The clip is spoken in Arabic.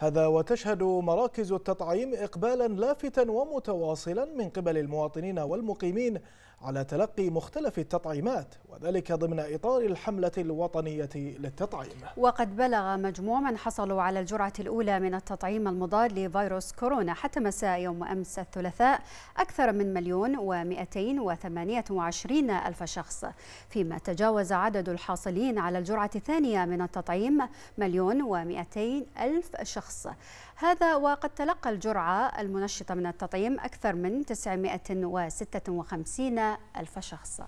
هذا وتشهد مراكز التطعيم إقبالا لافتا ومتواصلا من قبل المواطنين والمقيمين على تلقي مختلف التطعيمات وذلك ضمن إطار الحملة الوطنية للتطعيم وقد بلغ مجموع من حصلوا على الجرعة الأولى من التطعيم المضاد لفيروس كورونا حتى مساء يوم أمس الثلاثاء أكثر من مليون ومئتين وثمانية وعشرين ألف شخص فيما تجاوز عدد الحاصلين على الجرعة الثانية من التطعيم مليون ومئتين ألف شخص شخص هذا وقد تلقى الجرعة المنشطة من التطعيم أكثر من 956 ألف شخص